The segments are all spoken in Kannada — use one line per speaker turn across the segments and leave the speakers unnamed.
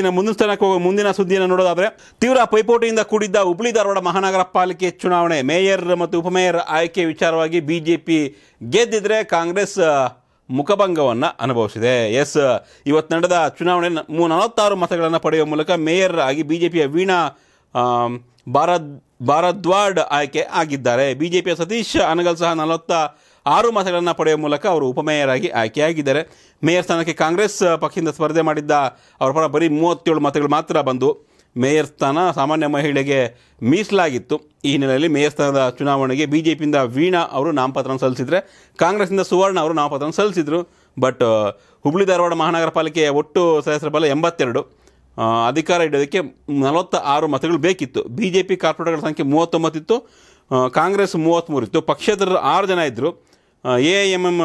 ಇನ್ನು ಮುಂದಿನ ಸ್ಥಾನಕ್ಕೆ ಹೋಗೋ ಮುಂದಿನ ಸುದ್ದಿಯನ್ನು ನೋಡೋದಾದರೆ ತೀವ್ರ ಪೈಪೋಟಿಯಿಂದ ಕೂಡಿದ್ದ ಹುಬ್ಳಿ ಧಾರವಾಡ ಮಹಾನಗರ ಪಾಲಿಕೆ ಚುನಾವಣೆ ಮೇಯರ್ ಮತ್ತು ಉಪಮೇಯರ್ ಆಯ್ಕೆ ವಿಚಾರವಾಗಿ ಬಿಜೆಪಿ ಗೆದ್ದಿದ್ರೆ ಕಾಂಗ್ರೆಸ್ ಮುಖಭಂಗವನ್ನು ಅನುಭವಿಸಿದೆ ಎಸ್ ಇವತ್ತು ನಡೆದ ಚುನಾವಣೆ ನಲವತ್ತಾರು ಮತಗಳನ್ನು ಪಡೆಯುವ ಮೂಲಕ ಮೇಯರ್ ಆಗಿ ಬಿಜೆಪಿಯ ವೀಣಾ ಭಾರದ್ ಭಾರದ್ವಾಡ್ ಆಯ್ಕೆ ಆಗಿದ್ದಾರೆ ಬಿಜೆಪಿಯ ಸತೀಶ್ ಅನಗಲ್ ಸಹ ನಲವತ್ತ ಆರು ಮತಗಳನ್ನು ಪಡೆಯುವ ಮೂಲಕ ಅವರು ಉಪಮೇಯರಾಗಿ ಆಯ್ಕೆಯಾಗಿದ್ದಾರೆ ಮೇಯರ್ ಸ್ಥಾನಕ್ಕೆ ಕಾಂಗ್ರೆಸ್ ಪಕ್ಷದಿಂದ ಸ್ಪರ್ಧೆ ಮಾಡಿದ್ದ ಅವರ ಪರ ಬರೀ ಮೂವತ್ತೇಳು ಮತಗಳು ಮಾತ್ರ ಬಂದು ಮೇಯರ್ ಸ್ಥಾನ ಸಾಮಾನ್ಯ ಮಹಿಳೆಗೆ ಮೀಸಲಾಗಿತ್ತು ಈ ಹಿನ್ನೆಲೆಯಲ್ಲಿ ಮೇಯರ್ ಸ್ಥಾನದ ಚುನಾವಣೆಗೆ ಬಿ ಜೆ ಪಿಯಿಂದ ವೀಣಾ ಅವರು ನಾಮಪತ್ರವನ್ನು ಸಲ್ಲಿಸಿದರೆ ಕಾಂಗ್ರೆಸ್ನಿಂದ ಸುವರ್ಣ ಅವರು ನಾಮಪತ್ರವನ್ನು ಸಲ್ಲಿಸಿದರು ಬಟ್ ಹುಬ್ಬಳ್ಳಿ ಧಾರವಾಡ ಮಹಾನಗರ ಪಾಲಿಕೆಯ ಒಟ್ಟು ಸದಸ್ಯರ ಬಲ ಎಂಬತ್ತೆರಡು ಅಧಿಕಾರ ಇಡೋದಕ್ಕೆ ನಲವತ್ತ ಆರು ಮತಗಳು ಬೇಕಿತ್ತು ಬಿ ಜೆ ಪಿ ಕಾರ್ಪೊರೇಟರ್ಗಳ ಸಂಖ್ಯೆ ಮೂವತ್ತೊಂಬತ್ತಿತ್ತು ಕಾಂಗ್ರೆಸ್ ಮೂವತ್ತ್ಮೂರು ಇತ್ತು ಪಕ್ಷೇತರರು ಆರು ಜನ ಇದ್ದರು ಎ ಎಮ್ ಎಮ್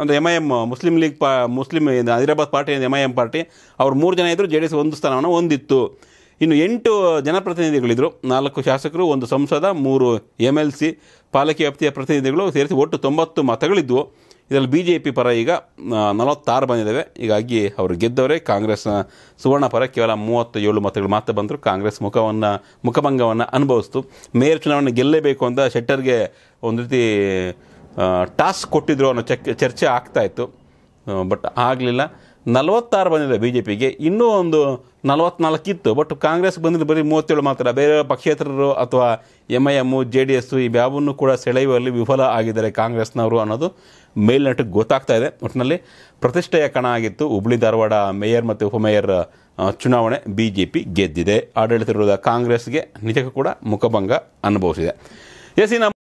ಅಂದರೆ M I M Muslim League ಪಾ Muslim Hyderabad party M I M party ಅವ್ರು ಮೂರು ಜನ ಇದ್ದರು ಜೆ ಡಿ ಎಸ್ ಒಂದು ಸ್ಥಾನವನ್ನು ಹೊಂದಿತ್ತು ಇನ್ನು ಎಂಟು ಜನಪ್ರತಿನಿಧಿಗಳಿದ್ದರು ನಾಲ್ಕು ಶಾಸಕರು ಒಂದು ಸಂಸದ ಮೂರು ಎಮ್ ಎಲ್ ಸಿ ಪಾಲಿಕೆ ವ್ಯಾಪ್ತಿಯ ಪ್ರತಿನಿಧಿಗಳು ಸೇರಿಸಿ ಒಟ್ಟು ತೊಂಬತ್ತು ಮತಗಳಿದ್ದವು ಇದರಲ್ಲಿ ಬಿ ಜೆ ಪಿ ಪರ ಈಗ ನಲವತ್ತಾರು ಬಂದಿದ್ದಾವೆ ಹೀಗಾಗಿ ಅವರು ಗೆದ್ದವರೇ ಕಾಂಗ್ರೆಸ್ನ ಸುವರ್ಣ ಪರ ಕೇವಲ ಮೂವತ್ತೇಳು ಮತಗಳು ಮಾತ್ರ ಬಂದರು ಕಾಂಗ್ರೆಸ್ ಮುಖವನ್ನು ಮುಖಭಂಗವನ್ನು ಅನುಭವಿಸ್ತು ಮೇಯರ್ ಚುನಾವಣೆ ಗೆಲ್ಲಲೇಬೇಕು ಅಂತ ಶೆಟ್ಟರ್ಗೆ ಒಂದು ರೀತಿ ಟಾಸ್ಕ್ ಕೊಟ್ಟಿದ್ರು ಅನ್ನೋ ಚಕ್ ಚರ್ಚೆ ಆಗ್ತಾಯಿತ್ತು ಬಟ್ ಆಗಲಿಲ್ಲ ನಲವತ್ತಾರು ಬಂದಿದೆ ಬಿ ಜೆ ಪಿಗೆ ಇನ್ನೂ ಒಂದು ನಲವತ್ನಾಲ್ಕು ಇತ್ತು ಬಟ್ ಕಾಂಗ್ರೆಸ್ ಬಂದಿದ್ದು ಬರೀ ಮೂವತ್ತೇಳು ಮಾತ್ರ ಬೇರೆ ಪಕ್ಷೇತರರು ಅಥವಾ M I M J D S ಬ್ಯಾಬನ್ನು ಕೂಡ ಸೆಳೆಯುವಲ್ಲಿ ವಿಫಲ ಆಗಿದ್ದಾರೆ ಕಾಂಗ್ರೆಸ್ನವರು ಅನ್ನೋದು ಮೇಲ್ನಟಕ್ಕೆ ಗೊತ್ತಾಗ್ತಾ ಇದೆ ಒಟ್ಟಿನಲ್ಲಿ ಪ್ರತಿಷ್ಠೆಯ ಕಣ ಆಗಿತ್ತು ಹುಬ್ಳಿ ಧಾರವಾಡ ಮೇಯರ್ ಮತ್ತು ಉಪಮೇಯರ್ ಚುನಾವಣೆ ಬಿ ಜೆ ಪಿ ಗೆದ್ದಿದೆ ಆಡಳಿತ ಕಾಂಗ್ರೆಸ್ಗೆ ನಿಜಕ್ಕೂ ಕೂಡ ಮುಖಭಂಗ ಅನುಭವಿಸಿದೆ ಎಸ್ ಇನ್ನು